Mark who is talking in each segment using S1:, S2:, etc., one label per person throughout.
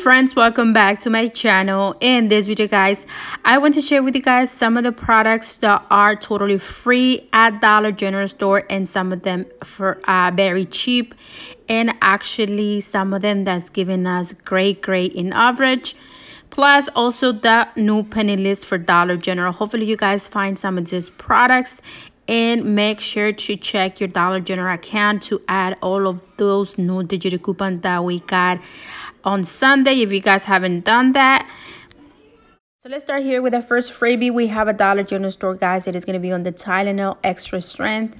S1: friends welcome back to my channel in this video guys i want to share with you guys some of the products that are totally free at dollar general store and some of them for uh, very cheap and actually some of them that's giving us great great in average plus also the new penny list for dollar general hopefully you guys find some of these products and make sure to check your dollar general account to add all of those new digital coupons that we got on Sunday if you guys haven't done that. So let's start here with the first freebie. We have a Dollar General store, guys. It is going to be on the Tylenol Extra Strength.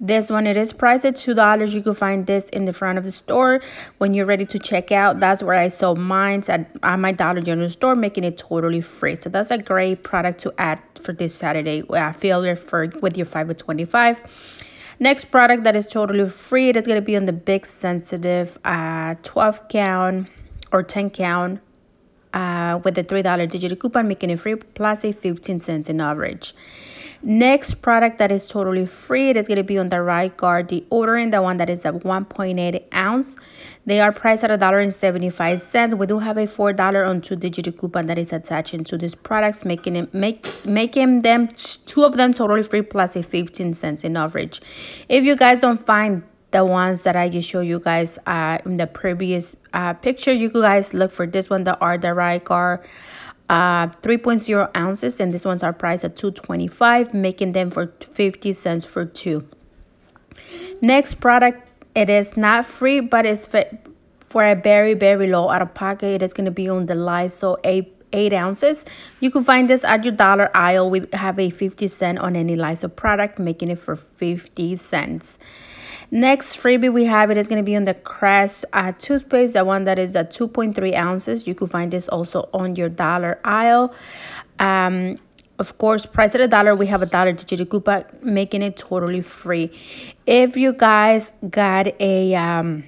S1: This one, it is priced at $2. You can find this in the front of the store when you're ready to check out. That's where I sold mine at, at my Dollar General store, making it totally free. So that's a great product to add for this Saturday. filler feel for with your 5 25 Next product that is totally free. It is going to be on the Big Sensitive uh, 12 count or 10 count uh, with the $3 digital coupon, making it free plus a 15 cents in average. Next product that is totally free, it is going to be on the right guard ordering the one that is a 1.8 ounce. They are priced at $1.75. We do have a $4 on two digital coupon that is attaching to these products, making it make making them two of them totally free plus a 15 cents in average. If you guys don't find the ones that I just showed you guys uh, in the previous uh, picture. You guys look for this one, the Ardarai are uh, 3.0 ounces, and these ones are priced at 225 making them for 50 cents for two. Next product, it is not free, but it's for a very, very low out of pocket. It is going to be on the Lysol 8 8 ounces. You can find this at your dollar aisle. We have a 50 cent on any Lysol product, making it for 50 cents. Next freebie we have it is going to be on the Crest uh, toothpaste, the one that is at 2.3 ounces. You can find this also on your dollar aisle. Um, of course, price at a dollar, we have a dollar digital coupon, making it totally free. If you guys got a... Um,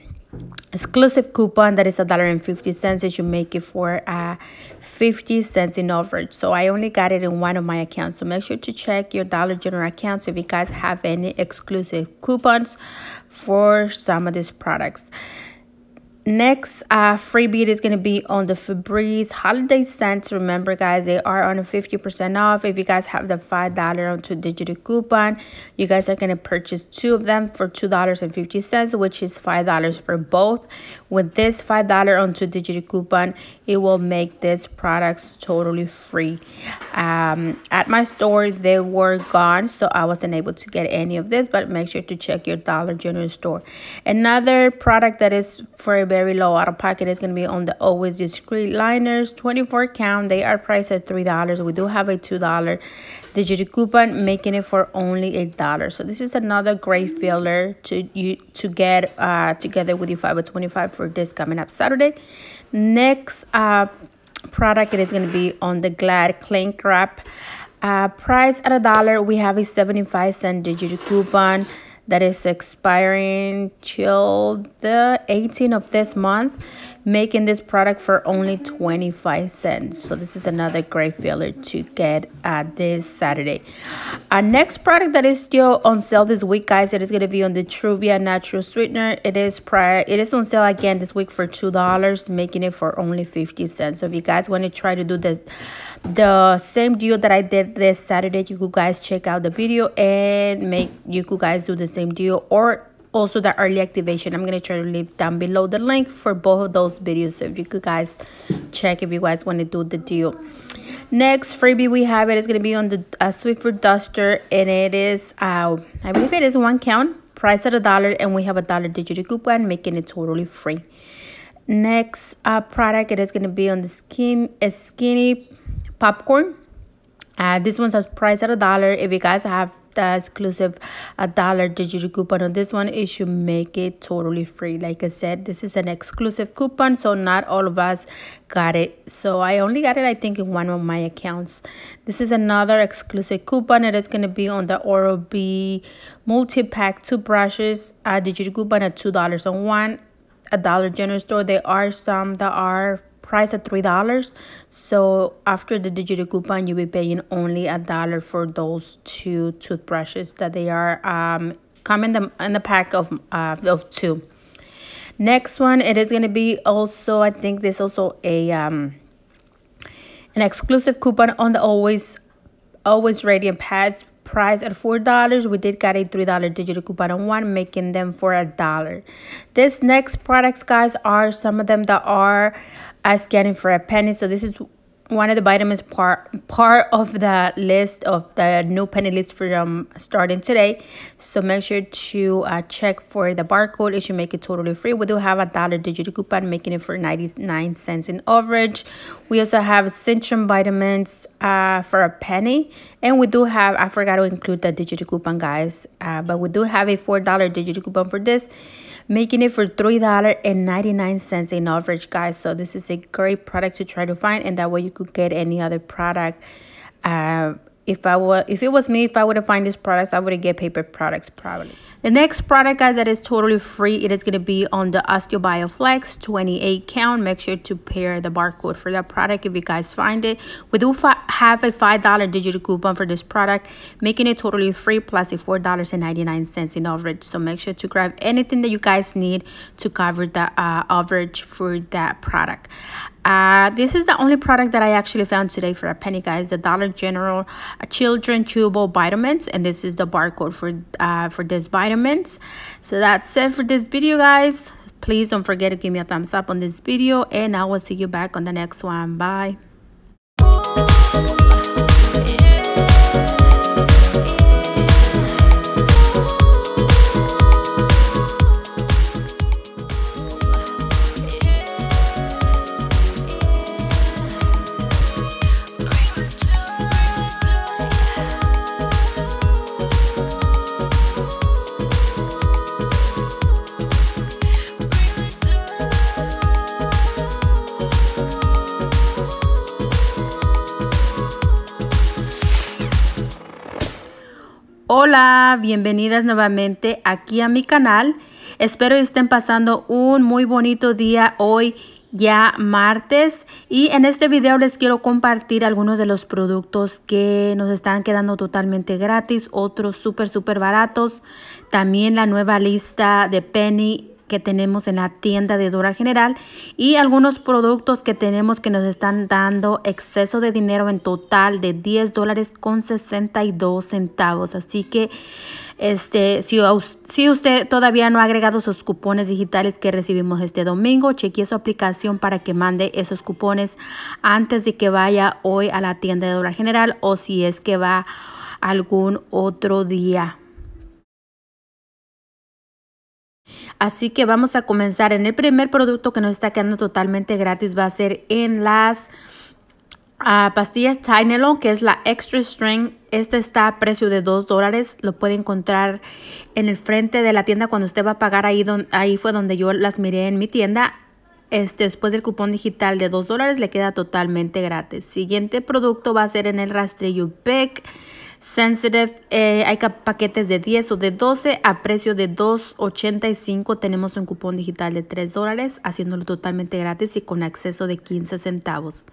S1: exclusive coupon that is a dollar and fifty cents that you make it for uh 50 cents in overage so i only got it in one of my accounts so make sure to check your dollar general accounts if you guys have any exclusive coupons for some of these products Next uh, free is going to be on the Febreze Holiday Scents. Remember, guys, they are on a 50% off. If you guys have the $5 two digit coupon, you guys are going to purchase two of them for $2.50, which is $5 for both. With this $5 on two digit coupon, it will make these products totally free. Um, at my store, they were gone, so I wasn't able to get any of this, but make sure to check your Dollar General store. Another product that is for very low out of pocket is going to be on the always discreet liners 24 count they are priced at three dollars we do have a two dollar digital coupon making it for only eight dollars so this is another great filler to you to get uh together with your 525 for this coming up saturday next uh product it is going to be on the glad clink wrap uh price at a dollar we have a 75 cent digital coupon that is expiring till the 18th of this month making this product for only 25 cents so this is another great filler to get at uh, this saturday our next product that is still on sale this week guys it is going to be on the truvia natural sweetener it is prior it is on sale again this week for two dollars making it for only 50 cents so if you guys want to try to do the the same deal that i did this saturday you could guys check out the video and make you could guys do the same deal or also the early activation i'm going to try to leave down below the link for both of those videos so if you could guys check if you guys want to do the deal next freebie we have it is going to be on the uh, Swiffer duster and it is uh, i believe it is one count price at a dollar and we have a dollar digital coupon making it totally free next uh, product it is going to be on the skin a skinny popcorn uh, this one's priced at a dollar if you guys have the exclusive a uh, dollar digital coupon on this one it should make it totally free like i said this is an exclusive coupon so not all of us got it so i only got it i think in one of my accounts this is another exclusive coupon it is going to be on the oral b multi-pack two brushes. a digital coupon at two dollars on one a dollar general store there are some that are price at $3. So after the digital coupon, you'll be paying only a dollar for those two toothbrushes that they are um, come in the, in the pack of, uh, of two. Next one, it is going to be also, I think there's also a um, an exclusive coupon on the Always Always Radiant pads price at four dollars we did get a three dollar digital coupon on one making them for a dollar this next products guys are some of them that are scanning for a penny so this is one of the vitamins part part of the list of the new penny list from starting today so make sure to uh, check for the barcode it should make it totally free we do have a dollar digital coupon making it for 99 cents in average we also have Centrum vitamins uh, for a penny and we do have i forgot to include the digital coupon guys uh, but we do have a four dollar digital coupon for this making it for three dollar and 99 cents in average guys so this is a great product to try to find and that way you could get any other product. Uh, if I were, if it was me, if I would have find these products, I would get paper products probably. The next product, guys, that is totally free, it is going to be on the Osteobioflex 28 count. Make sure to pair the barcode for that product if you guys find it. We do have a $5 digital coupon for this product, making it totally free plus a $4.99 in average. So make sure to grab anything that you guys need to cover the uh, average for that product. Uh, this is the only product that I actually found today for a penny, guys. The Dollar General Children Chewable Vitamins, and this is the barcode for uh, for this vitamin vitamins so that's it for this video guys please don't forget to give me a thumbs up on this video and i will see you back on the next one bye bienvenidas nuevamente aquí a mi canal. Espero estén pasando un muy bonito día hoy ya martes y en este video les quiero compartir algunos de los productos que nos están quedando totalmente gratis, otros súper súper baratos, también la nueva lista de Penny que tenemos en la tienda de dólar General y algunos productos que tenemos que nos están dando exceso de dinero en total de 10 dólares con 62 centavos. Así que este, si, si, usted todavía no ha agregado sus cupones digitales que recibimos este domingo, chequee su aplicación para que mande esos cupones antes de que vaya hoy a la tienda de dólar general o si es que va algún otro día. Así que vamos a comenzar en el primer producto que nos está quedando totalmente gratis. Va a ser en las ah, pastillas Tynelon que es la Extra Strength. Esta está a precio de 2 dólares. Lo puede encontrar en el frente de la tienda cuando usted va a pagar. Ahí, ahí fue donde yo las miré en mi tienda. Este, después del cupón digital de 2 dólares le queda totalmente gratis. Siguiente producto va a ser en el rastrillo PEC. Sensitive, eh, hay paquetes de 10 o de 12 a precio de 2.85. Tenemos un cupón digital de 3 dólares, haciéndolo totalmente gratis y con acceso de 15 centavos.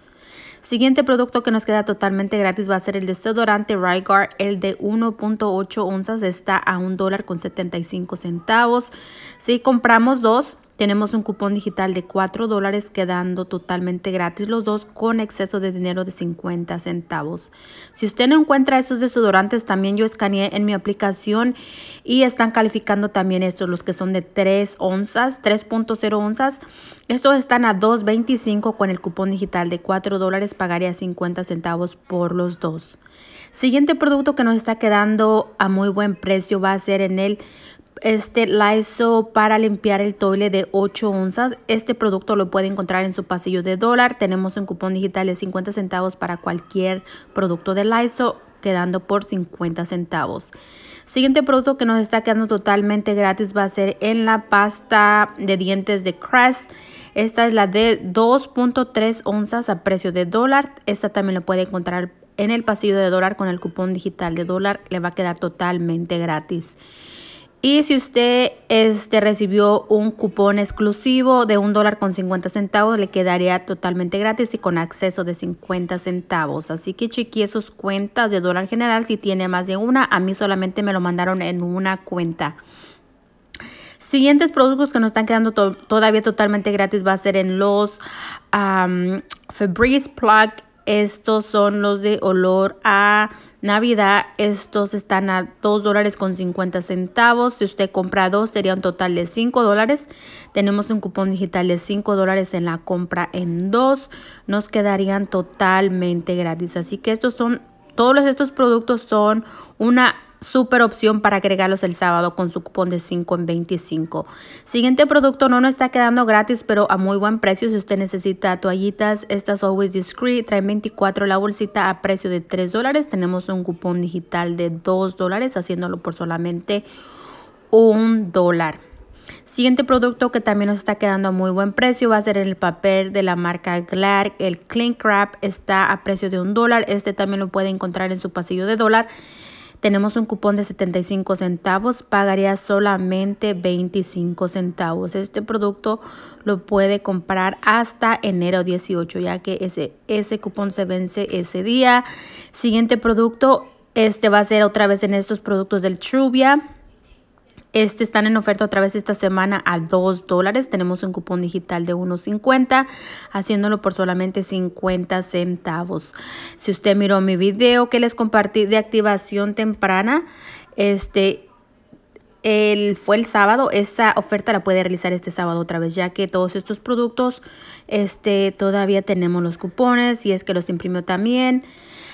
S1: Siguiente producto que nos queda totalmente gratis va a ser el desodorante Rygar, el de 1.8 onzas está a $1.75 dólar con 75 centavos. Si compramos dos, tenemos un cupón digital de 4 dólares quedando totalmente gratis los dos con exceso de dinero de 50 centavos. Si usted no encuentra esos desodorantes, también yo escaneé en mi aplicación y están calificando también estos, los que son de 3 onzas, 3.0 onzas. Estos están a 2.25 con el cupón digital de 4 dólares, pagaría 50 centavos por los dos. Siguiente producto que nos está quedando a muy buen precio va a ser en el este Lysol para limpiar el toile de 8 onzas. Este producto lo puede encontrar en su pasillo de dólar. Tenemos un cupón digital de 50 centavos para cualquier producto de Lysol quedando por 50 centavos. Siguiente producto que nos está quedando totalmente gratis va a ser en la pasta de dientes de Crest. Esta es la de 2.3 onzas a precio de dólar. Esta también lo puede encontrar en el pasillo de dólar con el cupón digital de dólar. Le va a quedar totalmente gratis. Y si usted este, recibió un cupón exclusivo de un dólar con 50 centavos, le quedaría totalmente gratis y con acceso de 50 centavos. Así que chequee sus cuentas de dólar general si tiene más de una. A mí solamente me lo mandaron en una cuenta. Siguientes productos que nos están quedando todavía totalmente gratis va a ser en los Febreze Plug. Estos son los de olor a Navidad. Estos están a 2 dólares con 50 centavos. Si usted compra dos, sería un total de 5 dólares. Tenemos un cupón digital de 5 dólares en la compra en dos. Nos quedarían totalmente gratis. Así que estos son, todos estos productos son una Super opción para agregarlos el sábado con su cupón de 5 en 25. Siguiente producto no nos está quedando gratis, pero a muy buen precio. Si usted necesita toallitas, estas Always Discreet traen 24 la bolsita a precio de 3 dólares. Tenemos un cupón digital de 2 dólares, haciéndolo por solamente un dólar. Siguiente producto que también nos está quedando a muy buen precio va a ser el papel de la marca Glark. El Clean Crap está a precio de un dólar. Este también lo puede encontrar en su pasillo de dólar. Tenemos un cupón de 75 centavos, pagaría solamente 25 centavos. Este producto lo puede comprar hasta enero 18, ya que ese, ese cupón se vence ese día. Siguiente producto, este va a ser otra vez en estos productos del Truvia. Este están en oferta otra vez esta semana a 2 dólares. Tenemos un cupón digital de 1.50, haciéndolo por solamente 50 centavos. Si usted miró mi video que les compartí de activación temprana, este el, fue el sábado, esa oferta la puede realizar este sábado otra vez, ya que todos estos productos este, todavía tenemos los cupones y es que los imprimió también.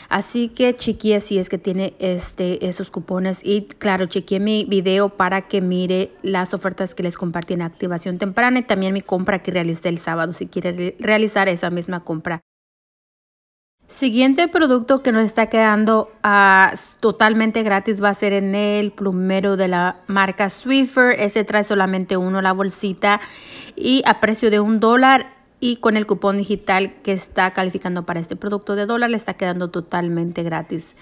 S1: Así que chequeé si es que tiene este, esos cupones y claro, chequeé mi video para que mire las ofertas que les compartí en activación temprana y también mi compra que realicé el sábado si quiere realizar esa misma compra. Siguiente producto que nos está quedando ah, totalmente gratis va a ser en el plumero de la marca Swiffer. Ese trae solamente uno la bolsita y a precio de un dólar y con el cupón digital que está calificando para este producto de dólar le está quedando totalmente gratis.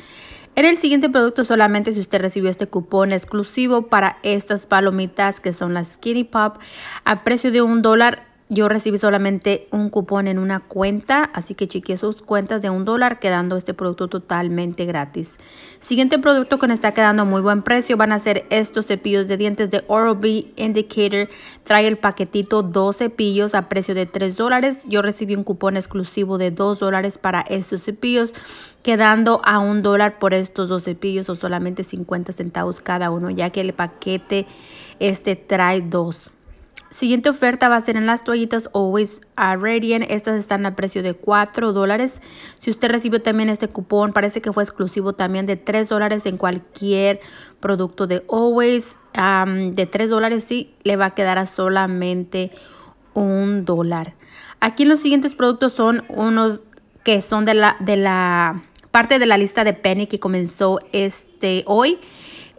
S1: En el siguiente producto solamente si usted recibió este cupón exclusivo para estas palomitas que son las Skinny Pop a precio de un dólar yo recibí solamente un cupón en una cuenta, así que chequeé sus cuentas de un dólar, quedando este producto totalmente gratis. Siguiente producto que nos está quedando muy buen precio van a ser estos cepillos de dientes de Oral-B Indicator. Trae el paquetito dos cepillos a precio de 3 dólares. Yo recibí un cupón exclusivo de 2 dólares para estos cepillos, quedando a un dólar por estos dos cepillos o solamente 50 centavos cada uno, ya que el paquete este trae dos. Siguiente oferta va a ser en las toallitas Always A Radiant. Estas están a precio de 4 dólares. Si usted recibió también este cupón, parece que fue exclusivo también de 3 dólares en cualquier producto de Always. de 3 dólares sí le va a quedar a solamente $1. dólar. Aquí los siguientes productos son unos que son de la, de la parte de la lista de Penny que comenzó este hoy.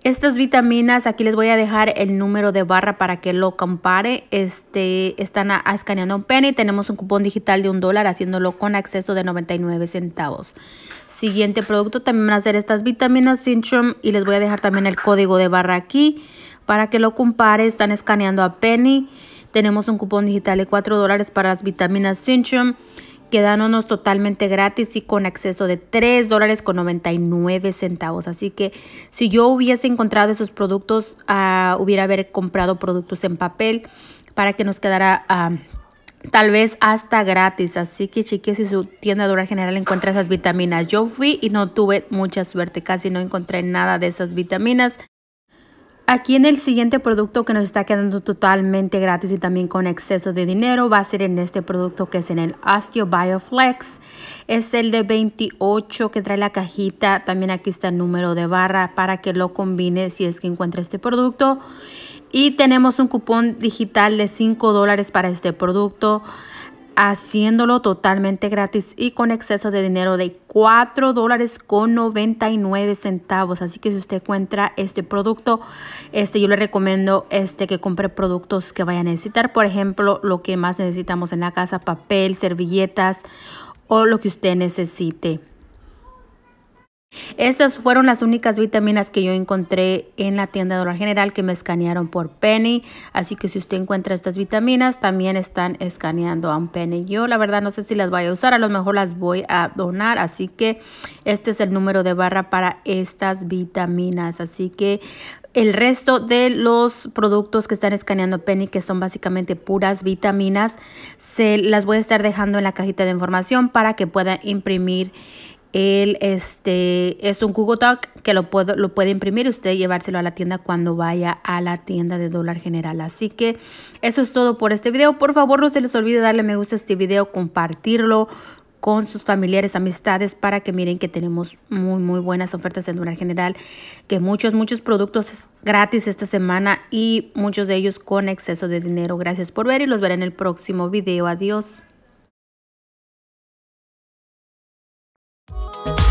S1: Estas vitaminas, aquí les voy a dejar el número de barra para que lo compare. Este, están escaneando a penny. Tenemos un cupón digital de un dólar haciéndolo con acceso de 99 centavos. Siguiente producto también van a ser estas vitaminas Syntrum y les voy a dejar también el código de barra aquí para que lo compare. Están escaneando a penny. Tenemos un cupón digital de 4 dólares para las vitaminas Syntrum quedándonos totalmente gratis y con acceso de 3 dólares con 99 centavos. Así que si yo hubiese encontrado esos productos, ah, hubiera haber comprado productos en papel para que nos quedara... Ah, tal vez hasta gratis. Así que chiquis, si su tienda dólar General encuentra esas vitaminas. Yo fui y no tuve mucha suerte, casi no encontré nada de esas vitaminas. Aquí en el siguiente producto que nos está quedando totalmente gratis y también con exceso de dinero va a ser en este producto que es en el Astio Bioflex. Es el de 28 que trae la cajita. También aquí está el número de barra para que lo combine si es que encuentra este producto. Y tenemos un cupón digital de 5 dólares para este producto haciéndolo totalmente gratis y con exceso de dinero de 4 dólares con 99 centavos. Así que si usted encuentra este producto, este, yo le recomiendo este, que compre productos que vaya a necesitar. Por ejemplo, lo que más necesitamos en la casa, papel, servilletas o lo que usted necesite. Estas fueron las únicas vitaminas que yo encontré en la tienda de Dollar General que me escanearon por penny. Así que si usted encuentra estas vitaminas, también están escaneando a un penny. Yo la verdad no sé si las voy a usar, a lo mejor las voy a donar. Así que este es el número de barra para estas vitaminas. Así que el resto de los productos que están escaneando Penny, que son básicamente puras vitaminas, se las voy a estar dejando en la cajita de información para que puedan imprimir él este, es un Google que lo, lo puede imprimir y usted llevárselo a la tienda cuando vaya a la tienda de dólar general. Así que eso es todo por este video. Por favor, no se les olvide darle me gusta a este video, compartirlo con sus familiares, amistades, para que miren que tenemos muy, muy buenas ofertas en dólar General, que muchos, muchos productos gratis esta semana y muchos de ellos con exceso de dinero. Gracias por ver y los veré en el próximo video. Adiós. thank you